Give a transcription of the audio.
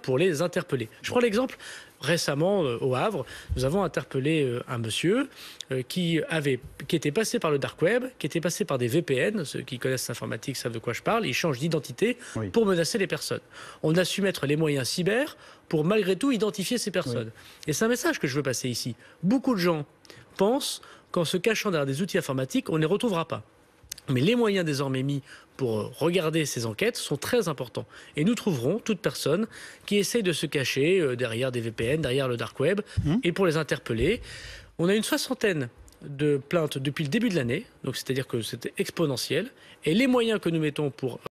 pour les interpeller. Je prends l'exemple récemment euh, au Havre, nous avons interpellé euh, un monsieur euh, qui avait qui était passé par le dark web, qui était passé par des VPN, ceux qui connaissent l'informatique savent de quoi je parle, il change d'identité pour menacer les personnes. On a su mettre les moyens cyber pour malgré tout identifier ces personnes. Et c'est un message que je veux passer ici. Beaucoup de gens pensent qu'en se cachant derrière des outils informatiques, on ne les retrouvera pas. Mais les moyens désormais mis pour euh, regarder ces enquêtes sont très importants. Et nous trouverons toute personne qui essaie de se cacher euh, derrière des VPN, derrière le dark web, mmh. et pour les interpeller. On a une soixantaine de plaintes depuis le début de l'année, donc c'est-à-dire que c'était exponentiel. Et les moyens que nous mettons pour